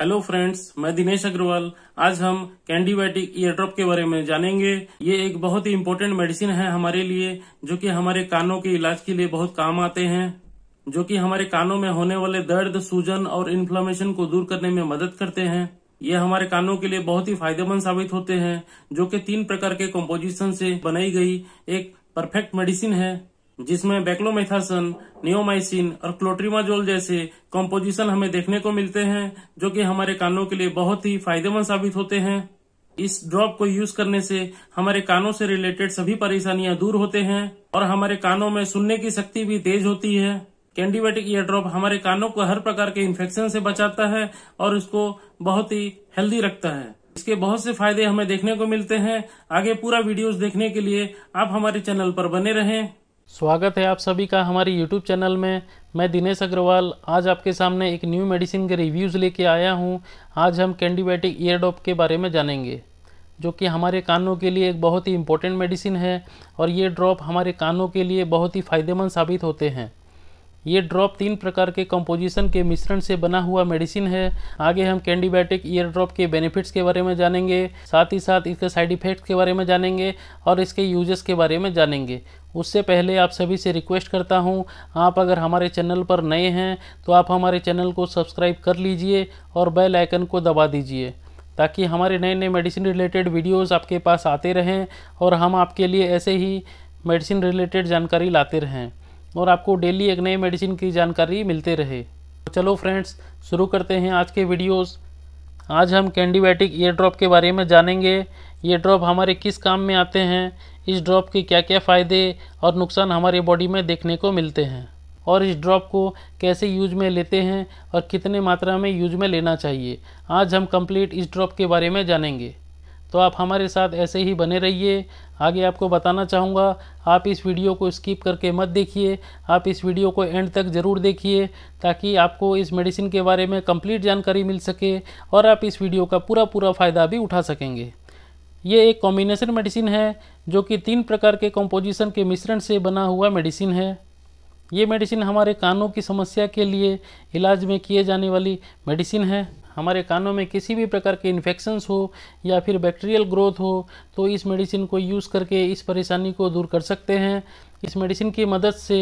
Hello friends मैं दिनेश अग्रवाल आज हम कैंडीबायोटिक ड्रॉप के बारे में जानेंगे ये एक बहुत ही इम्पोर्टेंट मेडिसिन है हमारे लिए जो कि हमारे कानों के इलाज के लिए बहुत काम आते हैं जो कि हमारे कानों में होने वाले दर्द सूजन और इन्फ्लामेशन को दूर करने में मदद करते हैं ये हमारे कानों के लिए बहुत ही फायदेमंद साबित होते हैं जो कि तीन प्रकार के कम्पोजिशन से बनाई गई एक परफेक्ट मेडिसिन है जिसमें बैक्लोमेथासन नियोमाइसिन और क्लोट्रीमाजोल जैसे कॉम्पोजिशन हमें देखने को मिलते हैं जो कि हमारे कानों के लिए बहुत ही फायदेमंद साबित होते हैं इस ड्रॉप को यूज करने से हमारे कानों से रिलेटेड सभी परेशानियां दूर होते हैं और हमारे कानों में सुनने की शक्ति भी तेज होती है कैंडीबेटिक ईयर ड्रॉप हमारे कानों को हर प्रकार के इन्फेक्शन से बचाता है और उसको बहुत ही हेल्दी रखता है इसके बहुत से फायदे हमें देखने को मिलते हैं आगे पूरा वीडियोस देखने के लिए आप हमारे चैनल पर बने रहें स्वागत है आप सभी का हमारे यूट्यूब चैनल में मैं दिनेश अग्रवाल आज आपके सामने एक न्यू मेडिसिन के रिव्यूज़ लेके आया हूँ आज हम कैंडीबायोटिक ईयरडॉप के बारे में जानेंगे जो कि हमारे कानों के लिए एक बहुत ही इम्पोर्टेंट मेडिसिन है और ये ड्रॉप हमारे कानों के लिए बहुत ही फ़ायदेमंद साबित होते हैं ये ड्रॉप तीन प्रकार के कंपोजिशन के मिश्रण से बना हुआ मेडिसिन है आगे हम कैंडीबायोटिक ईयर ड्रॉप के बेनिफिट्स के बारे में जानेंगे साथ ही साथ इसके साइड इफ़ेक्ट्स के बारे में जानेंगे और इसके यूजेस के बारे में जानेंगे उससे पहले आप सभी से रिक्वेस्ट करता हूँ आप अगर हमारे चैनल पर नए हैं तो आप हमारे चैनल को सब्सक्राइब कर लीजिए और बेल आइकन को दबा दीजिए ताकि हमारे नए नए मेडिसिन रिलेटेड वीडियोस आपके पास आते रहें और हम आपके लिए ऐसे ही मेडिसिन रिलेटेड जानकारी लाते रहें और आपको डेली एक नए मेडिसिन की जानकारी मिलते रहे तो चलो फ्रेंड्स शुरू करते हैं आज के वीडियोज़ आज हम कैंडीबायोटिक ईयर ड्रॉप के बारे में जानेंगे ये ड्रॉप हमारे किस काम में आते हैं इस ड्रॉप के क्या क्या फ़ायदे और नुकसान हमारे बॉडी में देखने को मिलते हैं और इस ड्रॉप को कैसे यूज में लेते हैं और कितने मात्रा में यूज में लेना चाहिए आज हम कंप्लीट इस ड्रॉप के बारे में जानेंगे तो आप हमारे साथ ऐसे ही बने रहिए आगे आपको बताना चाहूँगा आप इस वीडियो को स्किप करके मत देखिए आप इस वीडियो को एंड तक ज़रूर देखिए ताकि आपको इस मेडिसिन के बारे में कंप्लीट जानकारी मिल सके और आप इस वीडियो का पूरा पूरा फ़ायदा भी उठा सकेंगे ये एक कॉम्बिनेशन मेडिसिन है जो कि तीन प्रकार के कॉम्पोजिशन के मिश्रण से बना हुआ मेडिसिन है ये मेडिसिन हमारे कानों की समस्या के लिए इलाज में किए जाने वाली मेडिसिन है हमारे कानों में किसी भी प्रकार के इन्फेक्शंस हो या फिर बैक्टीरियल ग्रोथ हो तो इस मेडिसिन को यूज़ करके इस परेशानी को दूर कर सकते हैं इस मेडिसिन की मदद से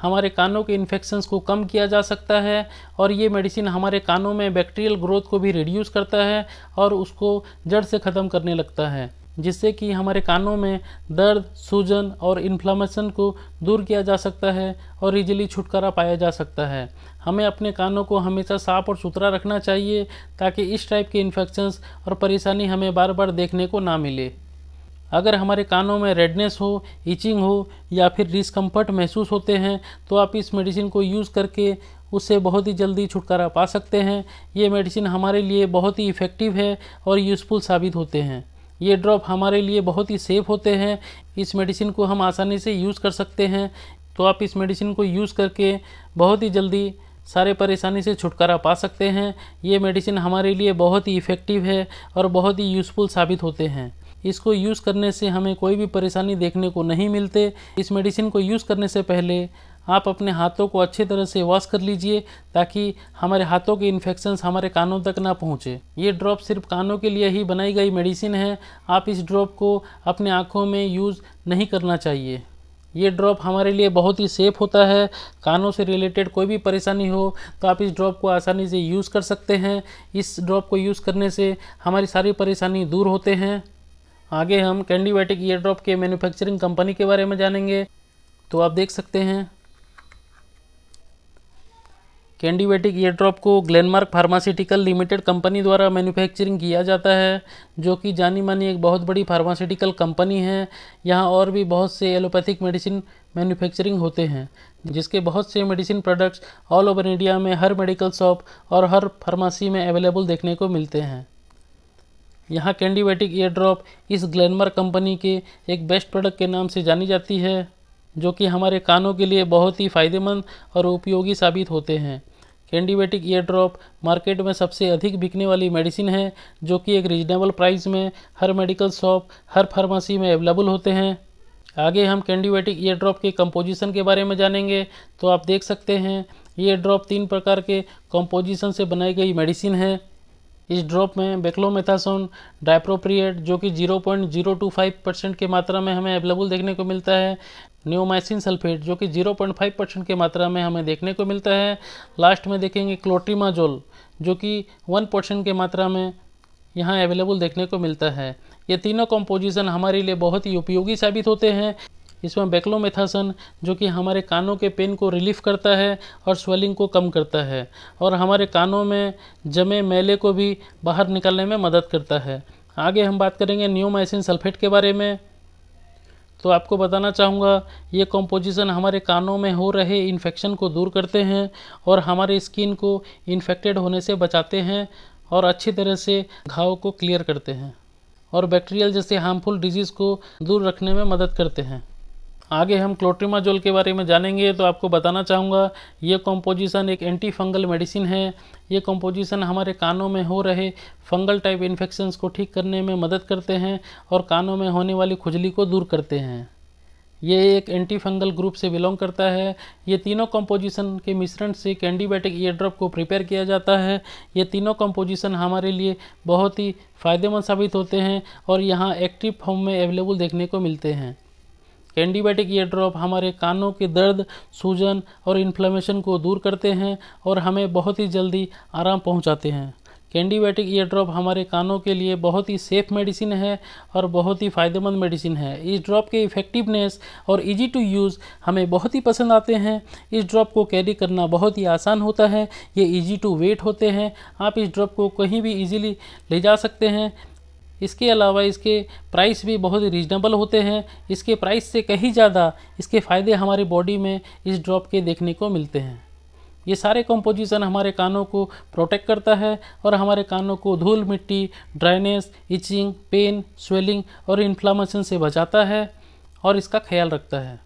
हमारे कानों के इन्फेक्शन्स को कम किया जा सकता है और ये मेडिसिन हमारे कानों में बैक्टीरियल ग्रोथ को भी रिड्यूस करता है और उसको जड़ से ख़त्म करने लगता है जिससे कि हमारे कानों में दर्द सूजन और इन्फ्लामेशन को दूर किया जा सकता है और इजीली छुटकारा पाया जा सकता है हमें अपने कानों को हमेशा साफ और सुथरा रखना चाहिए ताकि इस टाइप के इन्फेक्शंस और परेशानी हमें बार बार देखने को ना मिले अगर हमारे कानों में रेडनेस हो इचिंग हो या फिर डिसकम्फर्ट महसूस होते हैं तो आप इस मेडिसिन को यूज़ करके उससे बहुत ही जल्दी छुटकारा पा सकते हैं ये मेडिसिन हमारे लिए बहुत ही इफ़ेक्टिव है और यूज़फुल साबित होते हैं ये ड्रॉप हमारे लिए बहुत ही सेफ़ होते हैं इस मेडिसिन को हम आसानी से यूज़ कर सकते हैं तो आप इस मेडिसिन को यूज़ करके बहुत ही जल्दी सारे परेशानी से छुटकारा पा सकते हैं ये मेडिसिन हमारे लिए बहुत ही इफ़ेक्टिव है और बहुत ही यूज़फुल साबित होते हैं इसको यूज़ करने से हमें कोई भी परेशानी देखने को नहीं मिलते इस मेडिसिन को यूज़ करने से पहले आप अपने हाथों को अच्छी तरह से वॉश कर लीजिए ताकि हमारे हाथों के इन्फेक्शन्स हमारे कानों तक ना पहुँचे ये ड्रॉप सिर्फ कानों के लिए ही बनाई गई मेडिसिन है आप इस ड्रॉप को अपने आँखों में यूज़ नहीं करना चाहिए ये ड्रॉप हमारे लिए बहुत ही सेफ़ होता है कानों से रिलेटेड कोई भी परेशानी हो तो आप इस ड्रॉप को आसानी से यूज़ कर सकते हैं इस ड्रॉप को यूज़ करने से हमारी सारी परेशानी दूर होते हैं आगे हम कैंडीबैटिक ईयर ड्रॉप के मैन्युफैक्चरिंग कंपनी के बारे में जानेंगे तो आप देख सकते हैं कैंडीबैटिक ईयर ड्रॉप को ग्लेनमार्क फार्मास्यूटिकल लिमिटेड कंपनी द्वारा मैन्युफैक्चरिंग किया जाता है जो कि जानी मानी एक बहुत बड़ी फार्मास्यूटिकल कंपनी है यहाँ और भी बहुत से एलोपैथिक मेडिसिन मैन्युफैक्चरिंग होते हैं जिसके बहुत से medicine products all over India में हर मेडिकल शॉप और हर फार्मेसी में अवेलेबल देखने को मिलते हैं यहाँ कैंडीबैटिक एयर ड्रॉप इस ग्लैनमर कंपनी के एक बेस्ट प्रोडक्ट के नाम से जानी जाती है जो कि हमारे कानों के लिए बहुत ही फ़ायदेमंद और उपयोगी साबित होते हैं कैंडीबैटिक एयर ड्रॉप मार्केट में सबसे अधिक बिकने वाली मेडिसिन है जो कि एक रीजनेबल प्राइस में हर मेडिकल शॉप हर फार्मेसी में अवेलेबल होते हैं आगे हम कैंडीबैटिक ईयर ड्रॉप के कंपोजिशन के बारे में जानेंगे तो आप देख सकते हैं ये ड्रॉप तीन प्रकार के कंपोजिशन से बनाई गई मेडिसिन है इस ड्रॉप में बेक्लोमेथासोन डाइप्रोप्रिएट जो कि 0.025 परसेंट की मात्रा में हमें अवेलेबल देखने को मिलता है न्योमाइसिन सल्फेट जो कि 0.5 परसेंट की मात्रा में हमें देखने को मिलता है लास्ट में देखेंगे क्लोट्रीमाजोल जो कि 1 परसेंट की मात्रा में यहाँ अवेलेबल देखने को मिलता है ये तीनों कॉम्पोजिशन हमारे लिए बहुत ही उपयोगी साबित होते हैं इसमें बेक्लोमेथासन जो कि हमारे कानों के पेन को रिलीफ करता है और स्वेलिंग को कम करता है और हमारे कानों में जमे मैले को भी बाहर निकालने में मदद करता है आगे हम बात करेंगे न्योमाइसिन सल्फेट के बारे में तो आपको बताना चाहूँगा ये कॉम्पोजिशन हमारे कानों में हो रहे इन्फेक्शन को दूर करते हैं और हमारे स्किन को इन्फेक्टेड होने से बचाते हैं और अच्छी तरह से घाव को क्लियर करते हैं और बैक्टीरियल जैसे हार्मफुल डिजीज़ को दूर रखने में मदद करते हैं आगे हम क्लोट्रीमाजोल के बारे में जानेंगे तो आपको बताना चाहूँगा ये कॉम्पोजिशन एक एंटी फंगल मेडिसिन है ये कॉम्पोजिशन हमारे कानों में हो रहे फंगल टाइप इन्फेक्शंस को ठीक करने में मदद करते हैं और कानों में होने वाली खुजली को दूर करते हैं ये एक एंटी फंगल ग्रुप से बिलोंग करता है ये तीनों कंपोजिशन के मिश्रण से एक एंटीबायोटिक ईयर ड्रॉप को प्रिपेयर किया जाता है ये तीनों कंपोजिशन हमारे लिए बहुत ही फ़ायदेमंद साबित होते हैं और यहाँ एक्टिव फॉर्म में अवेलेबल देखने को मिलते हैं एंटीबायोटिक ये ड्रॉप हमारे कानों के दर्द सूजन और इन्फ्लेमेशन को दूर करते हैं और हमें बहुत ही जल्दी आराम पहुंचाते हैं कैंडीबायोटिक ईयर ड्रॉप हमारे कानों के लिए बहुत ही सेफ मेडिसिन है और बहुत ही फ़ायदेमंद मेडिसिन है इस ड्रॉप के इफ़ेक्टिवनेस और इजी टू यूज़ हमें बहुत ही पसंद आते हैं इस ड्रॉप को कैरी करना बहुत ही आसान होता है ये इजी टू वेट होते हैं आप इस ड्रॉप को कहीं भी इजीली ले जा सकते हैं इसके अलावा इसके प्राइस भी बहुत ही रीजनेबल होते हैं इसके प्राइस से कहीं ज़्यादा इसके फ़ायदे हमारी बॉडी में इस ड्रॉप के देखने को मिलते हैं ये सारे कंपोजिशन हमारे कानों को प्रोटेक्ट करता है और हमारे कानों को धूल मिट्टी ड्राइनेस इचिंग पेन स्वेलिंग और इन्फ्लामेशन से बचाता है और इसका ख्याल रखता है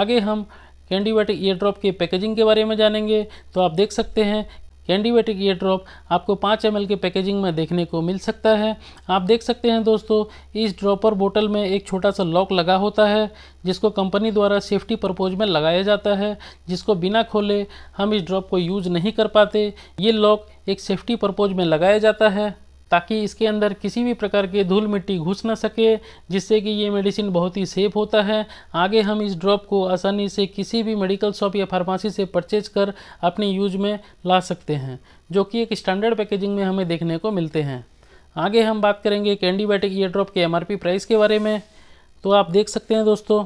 आगे हम कैंडीवेट ईयर ड्रॉप के पैकेजिंग के बारे में जानेंगे तो आप देख सकते हैं कैंडीवेटिक ईयर ड्रॉप आपको 5 एम के पैकेजिंग में देखने को मिल सकता है आप देख सकते हैं दोस्तों इस ड्रॉपर बोतल में एक छोटा सा लॉक लगा होता है जिसको कंपनी द्वारा सेफ्टी परपोज में लगाया जाता है जिसको बिना खोले हम इस ड्रॉप को यूज नहीं कर पाते ये लॉक एक सेफ्टी परपोज में लगाया जाता है ताकि इसके अंदर किसी भी प्रकार के धूल मिट्टी घुस ना सके जिससे कि ये मेडिसिन बहुत ही सेफ होता है आगे हम इस ड्रॉप को आसानी से किसी भी मेडिकल शॉप या फार्मासी से परचेज कर अपने यूज में ला सकते हैं जो कि एक स्टैंडर्ड पैकेजिंग में हमें देखने को मिलते हैं आगे हम बात करेंगे एक एंटीबायोटिक ईयर ड्रॉप के एमआरपी प्राइस के बारे में तो आप देख सकते हैं दोस्तों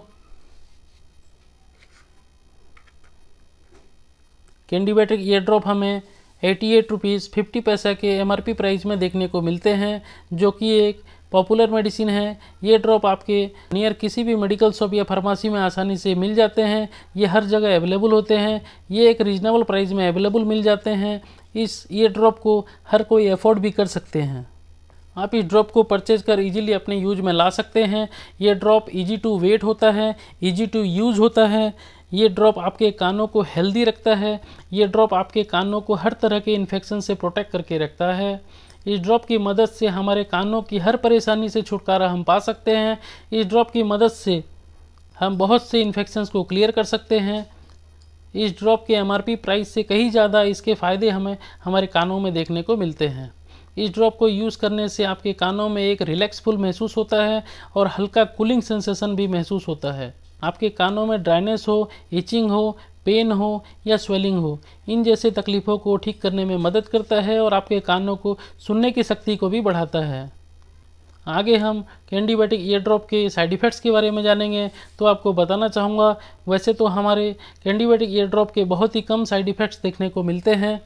कैंडीबैटिक ईयर ड्रॉप हमें eighty eight rupees fifty paisa के एमआरपी प्राइस में देखने को मिलते हैं जो कि एक पॉपुलर मेडिसिन है ये ड्रॉप आपके नियर किसी भी मेडिकल शॉप या फार्मासी में आसानी से मिल जाते हैं ये हर जगह अवेलेबल होते हैं ये एक रीजनेबल प्राइस में अवेलेबल मिल जाते हैं इस ये ड्रॉप को हर कोई अफोर्ड भी कर सकते हैं आप इस ड्रॉप को परचेज कर इजीली अपने यूज में ला सकते हैं ये ड्रॉप इजी टू वेट होता है इजी टू यूज होता है ये ड्रॉप आपके कानों को हेल्दी रखता है ये ड्रॉप आपके कानों को हर तरह के इन्फेक्शन से प्रोटेक्ट करके रखता है इस ड्रॉप की मदद से हमारे कानों की हर परेशानी से छुटकारा हम पा सकते हैं इस ड्रॉप की मदद से हम बहुत से इन्फेक्शंस को क्लियर कर सकते हैं इस ड्रॉप के एम प्राइस से कहीं ज़्यादा इसके फ़ायदे हमें हमारे कानों में देखने को मिलते हैं इस ड्रॉप को यूज़ करने से आपके कानों में एक रिलैक्सफुल महसूस होता है और हल्का कूलिंग सेंसेशन भी महसूस होता है आपके कानों में ड्राइनेस हो इचिंग हो पेन हो या स्वेलिंग हो इन जैसे तकलीफ़ों को ठीक करने में मदद करता है और आपके कानों को सुनने की शक्ति को भी बढ़ाता है आगे हम कैंडीबायोटिक ईयर ड्रॉप के साइड इफ़ेक्ट्स के बारे में जानेंगे तो आपको बताना चाहूँगा वैसे तो हमारे कैंडीबायोटिक ईयर ड्रॉप के बहुत ही कम साइड इफ़ेक्ट्स देखने को मिलते हैं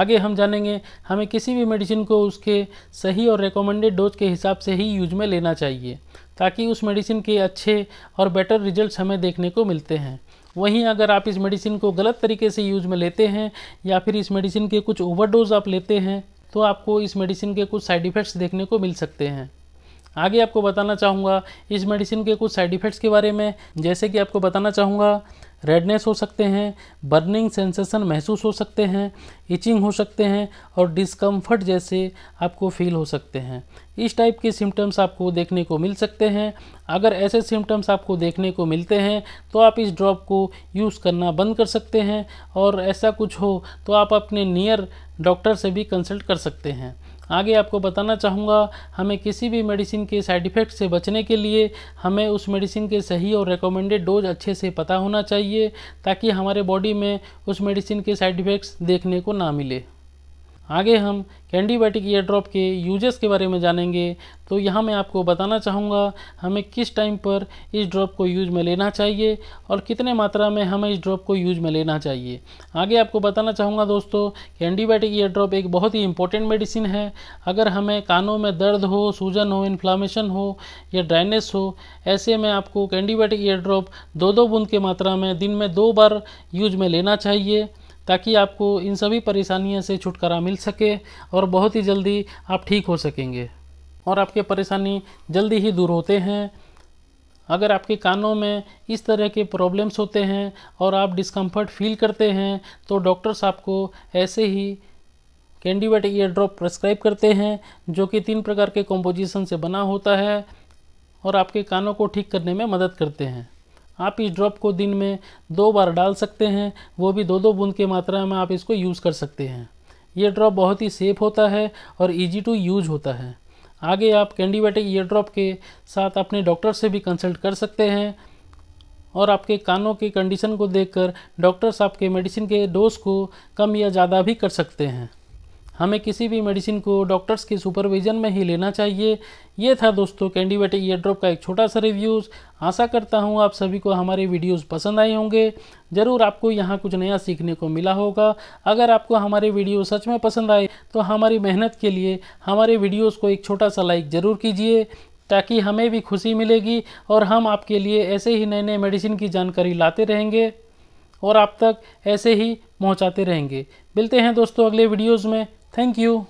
आगे हम जानेंगे हमें किसी भी मेडिसिन को उसके सही और रिकमेंडेड डोज के हिसाब से ही यूज में लेना चाहिए ताकि उस मेडिसिन के अच्छे और बेटर रिजल्ट हमें देखने को मिलते हैं वहीं अगर आप इस मेडिसिन को गलत तरीके से यूज में लेते हैं या फिर इस मेडिसिन के कुछ ओवरडोज आप लेते हैं तो आपको इस मेडिसिन के कुछ साइड इफ़ेक्ट्स देखने को मिल सकते हैं आगे आपको बताना चाहूँगा इस मेडिसिन के कुछ साइड इफ़ेक्ट्स के बारे में जैसे कि आपको बताना चाहूँगा रेडनेस हो सकते हैं बर्निंग सेंसेशन महसूस हो सकते हैं इचिंग हो सकते हैं और डिस्कम्फर्ट जैसे आपको फील हो सकते हैं इस टाइप के सिम्टम्स आपको देखने को मिल सकते हैं अगर ऐसे सिम्टम्स आपको देखने को मिलते हैं तो आप इस ड्रॉप को यूज़ करना बंद कर सकते हैं और ऐसा कुछ हो तो आप अपने नियर डॉक्टर से भी कंसल्ट कर सकते हैं आगे आपको बताना चाहूँगा हमें किसी भी मेडिसिन के साइड इफ़ेक्ट से बचने के लिए हमें उस मेडिसिन के सही और रिकमेंडेड डोज अच्छे से पता होना चाहिए ताकि हमारे बॉडी में उस मेडिसिन के साइड इफ़ेक्ट्स देखने को ना मिले आगे हम कैंडीबायोटिक ईयर ड्रॉप के यूजेस के बारे में जानेंगे तो यहाँ मैं आपको बताना चाहूँगा हमें किस टाइम पर इस ड्रॉप को यूज में लेना चाहिए और कितने मात्रा में हमें इस ड्रॉप को यूज में लेना चाहिए आगे आपको बताना चाहूँगा दोस्तों कि एंटीबायोटिक ईयर ड्रॉप एक बहुत ही इंपॉर्टेंट मेडिसिन है अगर हमें कानों में दर्द हो सूजन हो इन्फ्लामेशन हो या ड्राइनेस हो ऐसे में आपको कैंडीबायोटिक ईयर ड्रॉप दो दो बूंद के मात्रा में दिन में दो बार यूज में लेना चाहिए ताकि आपको इन सभी परेशानियों से छुटकारा मिल सके और बहुत ही जल्दी आप ठीक हो सकेंगे और आपके परेशानी जल्दी ही दूर होते हैं अगर आपके कानों में इस तरह के प्रॉब्लम्स होते हैं और आप डिस्कम्फर्ट फील करते हैं तो डॉक्टर्स आपको ऐसे ही कैंडीवेट ईयर ड्रॉप प्रेस्क्राइब करते हैं जो कि तीन प्रकार के कॉम्पोजिशन से बना होता है और आपके कानों को ठीक करने में मदद करते हैं आप इस ड्रॉप को दिन में दो बार डाल सकते हैं वो भी दो दो बूंद के मात्रा में आप इसको यूज़ कर सकते हैं ये ड्रॉप बहुत ही सेफ़ होता है और ईजी टू यूज होता है आगे आप कैंडीबायोटिक ईयर ड्रॉप के साथ अपने डॉक्टर से भी कंसल्ट कर सकते हैं और आपके कानों की कंडीशन को देखकर डॉक्टर्स आपके मेडिसिन के डोज को कम या ज़्यादा भी कर सकते हैं हमें किसी भी मेडिसिन को डॉक्टर्स के सुपरविज़न में ही लेना चाहिए ये था दोस्तों कैंडीबेटिक ईयर ड्रॉप का एक छोटा सा रिव्यूज़ आशा करता हूँ आप सभी को हमारे वीडियोस पसंद आए होंगे ज़रूर आपको यहाँ कुछ नया सीखने को मिला होगा अगर आपको हमारे वीडियो सच में पसंद आए तो हमारी मेहनत के लिए हमारे वीडियोज़ को एक छोटा सा लाइक ज़रूर कीजिए ताकि हमें भी खुशी मिलेगी और हम आपके लिए ऐसे ही नए नए मेडिसिन की जानकारी लाते रहेंगे और आप तक ऐसे ही पहुंचाते रहेंगे मिलते हैं दोस्तों अगले वीडियोज़ में Thank you.